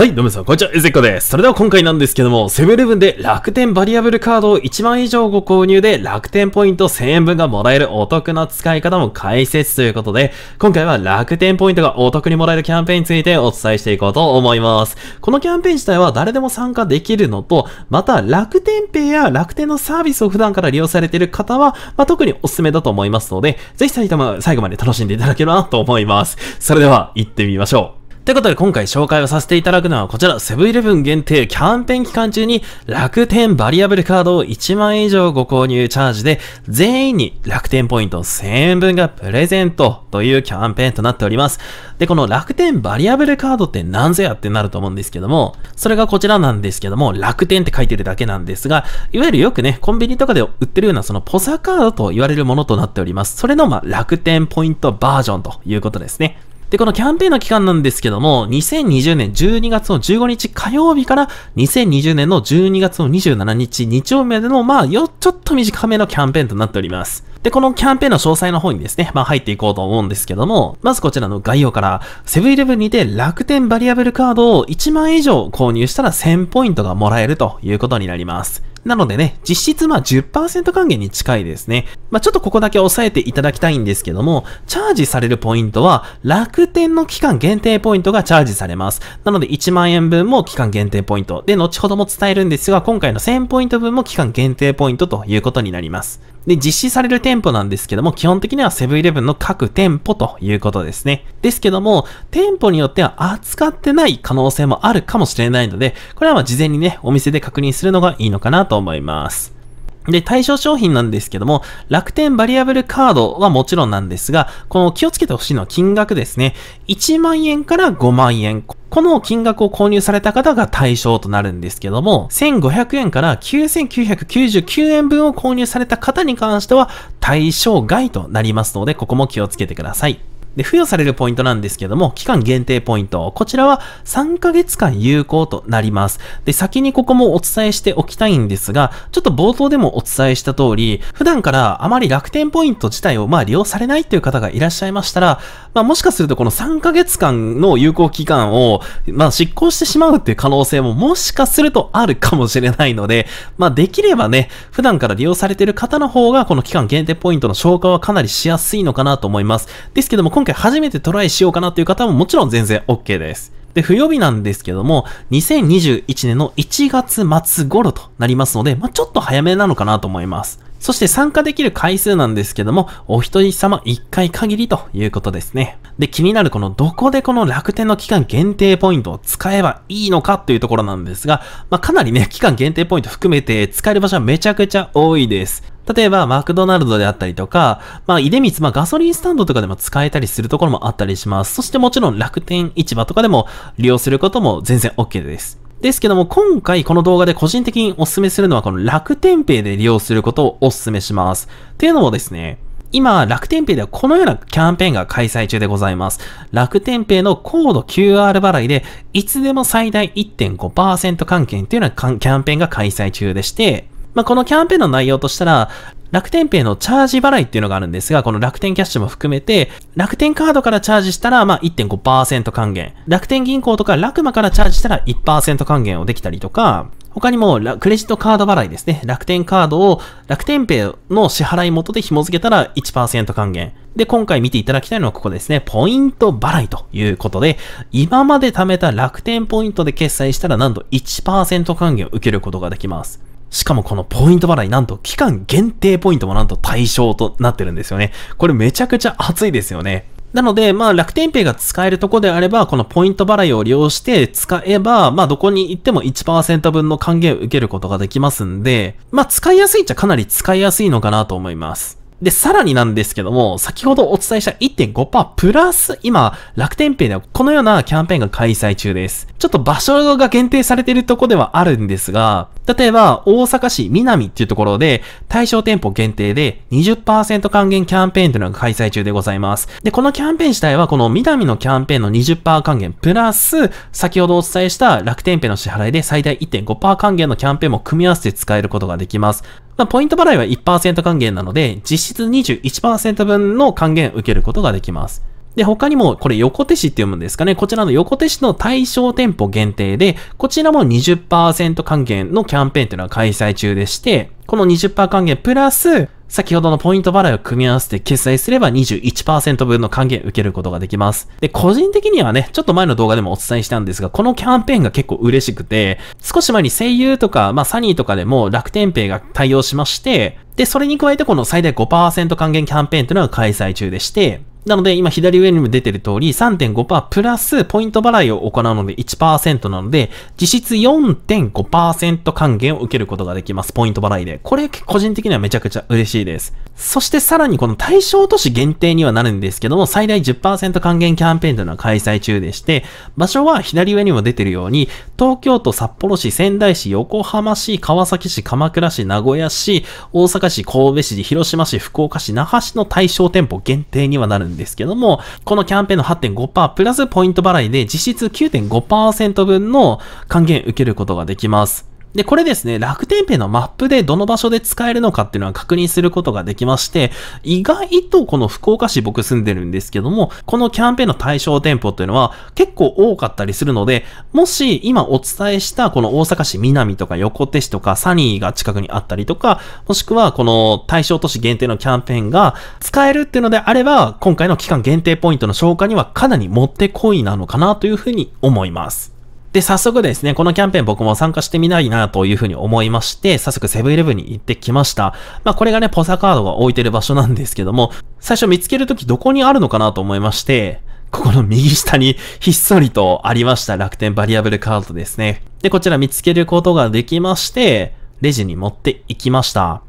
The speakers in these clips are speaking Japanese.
はい、どうもさん、こんにちは、エゼッコです。それでは今回なんですけども、セブンイレブンで楽天バリアブルカードを1万以上ご購入で楽天ポイント1000円分がもらえるお得な使い方も解説ということで、今回は楽天ポイントがお得にもらえるキャンペーンについてお伝えしていこうと思います。このキャンペーン自体は誰でも参加できるのと、また楽天ペイや楽天のサービスを普段から利用されている方は、まあ、特におすすめだと思いますので、ぜひ最後まで楽しんでいただければなと思います。それでは行ってみましょう。ということで今回紹介をさせていただくのはこちらセブンイレブン限定キャンペーン期間中に楽天バリアブルカードを1万円以上ご購入チャージで全員に楽天ポイント1000円分がプレゼントというキャンペーンとなっております。で、この楽天バリアブルカードって何ぞやってなると思うんですけども、それがこちらなんですけども楽天って書いてるだけなんですが、いわゆるよくね、コンビニとかで売ってるようなそのポサカードと言われるものとなっております。それのま楽天ポイントバージョンということですね。で、このキャンペーンの期間なんですけども、2020年12月の15日火曜日から2020年の12月の27日日曜日までの、まあ、よ、ちょっと短めのキャンペーンとなっております。で、このキャンペーンの詳細の方にですね、まあ入っていこうと思うんですけども、まずこちらの概要から、セブンイレブンにて楽天バリアブルカードを1万円以上購入したら1000ポイントがもらえるということになります。なのでね、実質まあ10%還元に近いですね。まあちょっとここだけ押さえていただきたいんですけども、チャージされるポイントは楽天の期間限定ポイントがチャージされます。なので1万円分も期間限定ポイント。で、後ほども伝えるんですが、今回の1000ポイント分も期間限定ポイントということになります。で、実施される店舗なんですけども、基本的にはセブンイレブンの各店舗ということですね。ですけども、店舗によっては扱ってない可能性もあるかもしれないので、これはま事前にね、お店で確認するのがいいのかなと思います。で、対象商品なんですけども、楽天バリアブルカードはもちろんなんですが、この気をつけてほしいのは金額ですね。1万円から5万円。この金額を購入された方が対象となるんですけども、1500円から9999円分を購入された方に関しては対象外となりますので、ここも気をつけてください。で、付与されるポイントなんですけども、期間限定ポイント。こちらは3ヶ月間有効となります。で、先にここもお伝えしておきたいんですが、ちょっと冒頭でもお伝えした通り、普段からあまり楽天ポイント自体をまあ利用されないという方がいらっしゃいましたら、まあもしかするとこの3ヶ月間の有効期間を、まあ執行してしまうっていう可能性ももしかするとあるかもしれないので、まあできればね、普段から利用されている方の方がこの期間限定ポイントの消化はかなりしやすいのかなと思います。ですけども、今回初めてトライしようかなという方ももちろん全然 OK です。で、不曜日なんですけども、2021年の1月末頃となりますので、まあ、ちょっと早めなのかなと思います。そして参加できる回数なんですけども、お一人様一回限りということですね。で、気になるこのどこでこの楽天の期間限定ポイントを使えばいいのかというところなんですが、まあ、かなりね、期間限定ポイント含めて使える場所はめちゃくちゃ多いです。例えば、マクドナルドであったりとか、まあ、井出光、まあ、ガソリンスタンドとかでも使えたりするところもあったりします。そしてもちろん楽天市場とかでも利用することも全然 OK です。ですけども、今回この動画で個人的にお勧めするのは、この楽天ペイで利用することをお勧めします。というのもですね、今、楽天ペイではこのようなキャンペーンが開催中でございます。楽天ペイの高度 QR 払いで、いつでも最大1.5%還元というようなキャンペーンが開催中でして、まあ、このキャンペーンの内容としたら、楽天ペイのチャージ払いっていうのがあるんですが、この楽天キャッシュも含めて、楽天カードからチャージしたら、まあ1.5%還元。楽天銀行とか楽マからチャージしたら1%還元をできたりとか、他にも、クレジットカード払いですね。楽天カードを楽天ペイの支払い元で紐付けたら1%還元。で、今回見ていただきたいのはここですね。ポイント払いということで、今まで貯めた楽天ポイントで決済したらなんと1%還元を受けることができます。しかもこのポイント払い、なんと期間限定ポイントもなんと対象となってるんですよね。これめちゃくちゃ熱いですよね。なので、まあ楽天ペイが使えるとこであれば、このポイント払いを利用して使えば、まあどこに行っても1%分の還元を受けることができますんで、まあ使いやすいっちゃかなり使いやすいのかなと思います。で、さらになんですけども、先ほどお伝えした1.5%プラス、今、楽天ペイではこのようなキャンペーンが開催中です。ちょっと場所が限定されているとこではあるんですが、例えば、大阪市南っていうところで、対象店舗限定で20%還元キャンペーンというのが開催中でございます。で、このキャンペーン自体は、この南のキャンペーンの20%還元プラス、先ほどお伝えした楽天ペの支払いで最大1.5%還元のキャンペーンも組み合わせて使えることができます。まあ、ポイント払いは1%還元なので、実質21%分の還元受けることができます。で、他にも、これ横手市って読むんですかね。こちらの横手市の対象店舗限定で、こちらも20%還元のキャンペーンというのは開催中でして、この20%還元プラス、先ほどのポイント払いを組み合わせて決済すれば21%分の還元受けることができます。で、個人的にはね、ちょっと前の動画でもお伝えしたんですが、このキャンペーンが結構嬉しくて、少し前に声優とか、まあサニーとかでも楽天ペイが対応しまして、で、それに加えてこの最大5%還元キャンペーンというのが開催中でして、なので、今左上にも出てる通り、3.5%プラスポイント払いを行うので1%なので、実質4.5%還元を受けることができます。ポイント払いで。これ個人的にはめちゃくちゃ嬉しいです。そしてさらにこの対象都市限定にはなるんですけども、最大10%還元キャンペーンというのは開催中でして、場所は左上にも出てるように、東京都札幌市、仙台市、横浜市、川崎市、鎌倉市、名古屋市、大阪市、神戸市、広島市、福岡市、那覇市の対象店舗限定にはなるんですけども、このキャンペーンの8.5%プラスポイント払いで実質9.5%分の還元受けることができます。で、これですね、楽天ペイのマップでどの場所で使えるのかっていうのは確認することができまして、意外とこの福岡市僕住んでるんですけども、このキャンペーンの対象店舗っていうのは結構多かったりするので、もし今お伝えしたこの大阪市南とか横手市とかサニーが近くにあったりとか、もしくはこの対象都市限定のキャンペーンが使えるっていうのであれば、今回の期間限定ポイントの消化にはかなりもってこいなのかなというふうに思います。で、早速ですね、このキャンペーン僕も参加してみないなというふうに思いまして、早速セブンイレブンに行ってきました。まあこれがね、ポサカードが置いてる場所なんですけども、最初見つけるときどこにあるのかなと思いまして、ここの右下にひっそりとありました楽天バリアブルカードですね。で、こちら見つけることができまして、レジに持っていきました。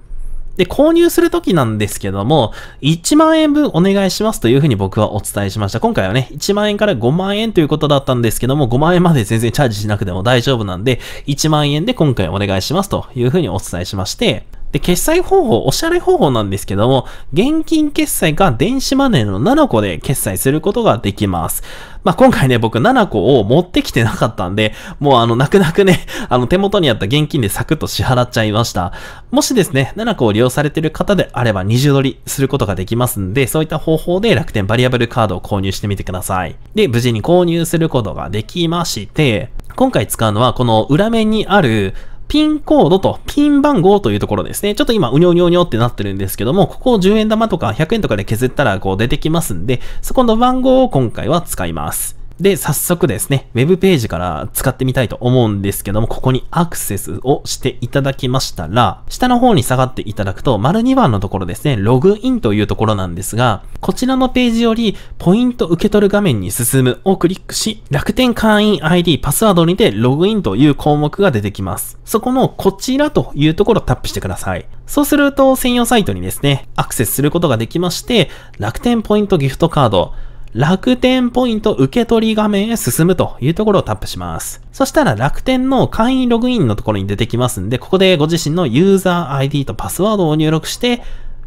で、購入するときなんですけども、1万円分お願いしますというふうに僕はお伝えしました。今回はね、1万円から5万円ということだったんですけども、5万円まで全然チャージしなくても大丈夫なんで、1万円で今回お願いしますというふうにお伝えしまして、で、決済方法、おしゃれ方法なんですけども、現金決済か電子マネーの7個で決済することができます。まあ、今回ね、僕7個を持ってきてなかったんで、もうあの、泣く泣くね、あの、手元にあった現金でサクッと支払っちゃいました。もしですね、7個を利用されている方であれば20ドりすることができますんで、そういった方法で楽天バリアブルカードを購入してみてください。で、無事に購入することができまして、今回使うのはこの裏面にあるピンコードとピン番号というところですね。ちょっと今、うにょうにょうにょってなってるんですけども、ここを10円玉とか100円とかで削ったらこう出てきますんで、そこの番号を今回は使います。で、早速ですね、web ページから使ってみたいと思うんですけども、ここにアクセスをしていただきましたら、下の方に下がっていただくと、丸2番のところですね、ログインというところなんですが、こちらのページより、ポイント受け取る画面に進むをクリックし、楽天会員 ID、パスワードにてログインという項目が出てきます。そこのこちらというところをタップしてください。そうすると、専用サイトにですね、アクセスすることができまして、楽天ポイントギフトカード、楽天ポイント受け取り画面へ進むというところをタップします。そしたら楽天の会員ログインのところに出てきますんで、ここでご自身のユーザー ID とパスワードを入力して、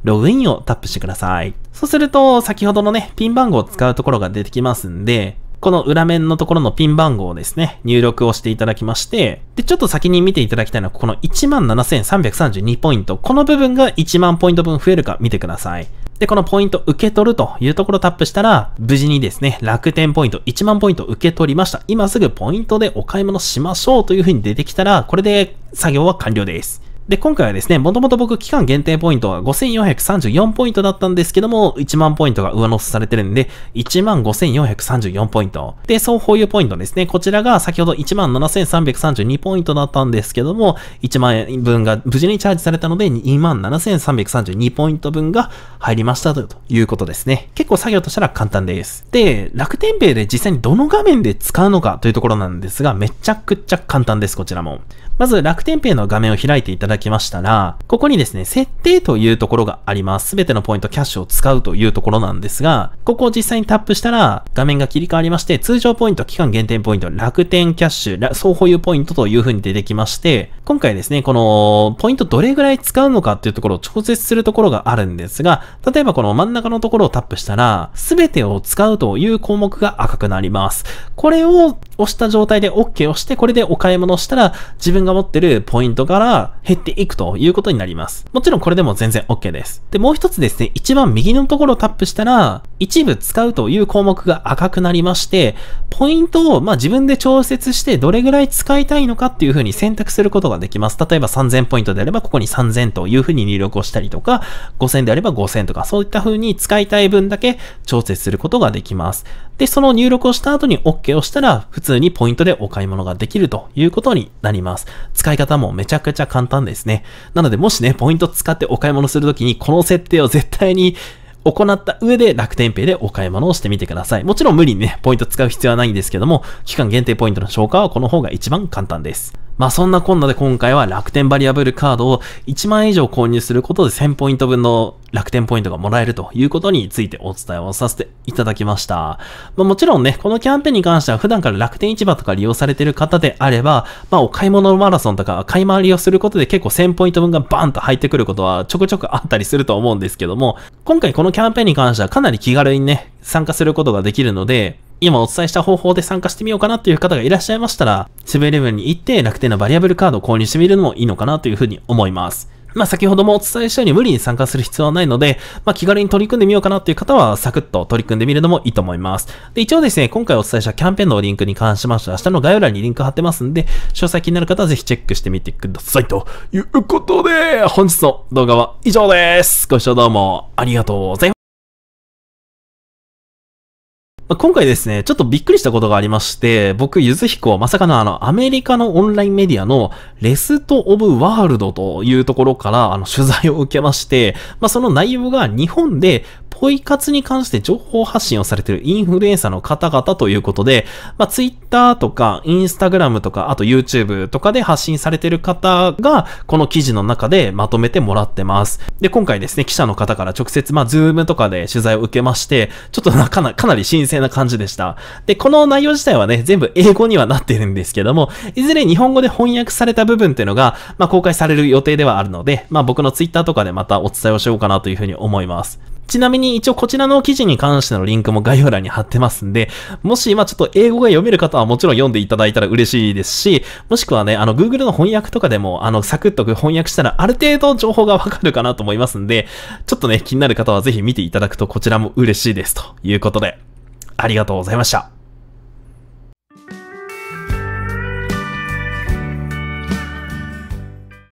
ログインをタップしてください。そうすると、先ほどのね、ピン番号を使うところが出てきますんで、この裏面のところのピン番号をですね、入力をしていただきまして、で、ちょっと先に見ていただきたいのは、この17,332ポイント。この部分が1万ポイント分増えるか見てください。で、このポイント受け取るというところをタップしたら、無事にですね、楽天ポイント1万ポイント受け取りました。今すぐポイントでお買い物しましょうという風に出てきたら、これで作業は完了です。で、今回はですね、もともと僕期間限定ポイントは5434ポイントだったんですけども、1万ポイントが上乗せされてるんで、15434ポイント。で、総保有ポイントですね。こちらが先ほど17332ポイントだったんですけども、1万円分が無事にチャージされたので、27332ポイント分が入りましたということですね。結構作業としたら簡単です。で、楽天ペイで実際にどの画面で使うのかというところなんですが、めちゃくちゃ簡単です、こちらも。まず楽天ペイの画面を開いていただだきましたら、ここにですね、設定というところがあります。すべてのポイントキャッシュを使うというところなんですが、ここを実際にタップしたら、画面が切り替わりまして、通常ポイント、期間限定ポイント、楽天キャッシュ、総保有ポイントという風に出てきまして、今回ですね、このポイントどれぐらい使うのかっていうところを調節するところがあるんですが、例えばこの真ん中のところをタップしたら、すべてを使うという項目が赤くなります。これを押した状態で OK をして、これでお買い物したら、自分が持ってるポイントから減っていくということになります。もちろんこれでも全然 OK です。で、もう一つですね、一番右のところをタップしたら、一部使うという項目が赤くなりまして、ポイントをま自分で調節してどれぐらい使いたいのかっていうふうに選択することがができます。例えば3000ポイントであれば、ここに3000というふうに入力をしたりとか、5000であれば5000とか、そういったふうに使いたい分だけ調節することができます。で、その入力をした後に OK をしたら、普通にポイントでお買い物ができるということになります。使い方もめちゃくちゃ簡単ですね。なので、もしね、ポイント使ってお買い物するときに、この設定を絶対に行った上で楽天ペイでお買い物をしてみてください。もちろん無理にね、ポイント使う必要はないんですけども、期間限定ポイントの消化はこの方が一番簡単です。まあそんなこんなで今回は楽天バリアブルカードを1万円以上購入することで1000ポイント分の楽天ポイントがもらえるということについてお伝えをさせていただきました。まあもちろんね、このキャンペーンに関しては普段から楽天市場とか利用されている方であれば、まあお買い物マラソンとか買い回りをすることで結構1000ポイント分がバーンと入ってくることはちょくちょくあったりすると思うんですけども、今回このキャンペーンに関してはかなり気軽にね、参加することができるので、今お伝えした方法で参加してみようかなという方がいらっしゃいましたら、セブンイレブンに行って楽天のバリアブルカードを購入してみるのもいいのかなというふうに思います。まあ、先ほどもお伝えしたように無理に参加する必要はないので、まあ、気軽に取り組んでみようかなという方は、サクッと取り組んでみるのもいいと思います。で、一応ですね、今回お伝えしたキャンペーンのリンクに関しましては、明日の概要欄にリンク貼ってますんで、詳細気になる方はぜひチェックしてみてください。ということで、本日の動画は以上です。ご視聴どうもありがとうございました。今回ですね、ちょっとびっくりしたことがありまして、僕、ゆずひこ、まさかのあの、アメリカのオンラインメディアの、レスト・オブ・ワールドというところから、あの、取材を受けまして、まあ、その内容が日本で、ポイ活に関して情報発信をされているインフルエンサーの方々ということで、まあ、ツイッターとかインスタグラムとか、あと YouTube とかで発信されている方が、この記事の中でまとめてもらってます。で、今回ですね、記者の方から直接、まあ、ズームとかで取材を受けまして、ちょっとなかなかなり新鮮な感じでした。で、この内容自体はね、全部英語にはなってるんですけども、いずれ日本語で翻訳された部分っていうのが、まあ、公開される予定ではあるので、まあ、僕のツイッターとかでまたお伝えをしようかなというふうに思います。ちなみに一応こちらの記事に関してのリンクも概要欄に貼ってますんで、もし今ちょっと英語が読める方はもちろん読んでいただいたら嬉しいですし、もしくはね、あの Google の翻訳とかでも、あのサクッと翻訳したらある程度情報がわかるかなと思いますんで、ちょっとね、気になる方はぜひ見ていただくとこちらも嬉しいですということで、ありがとうございました。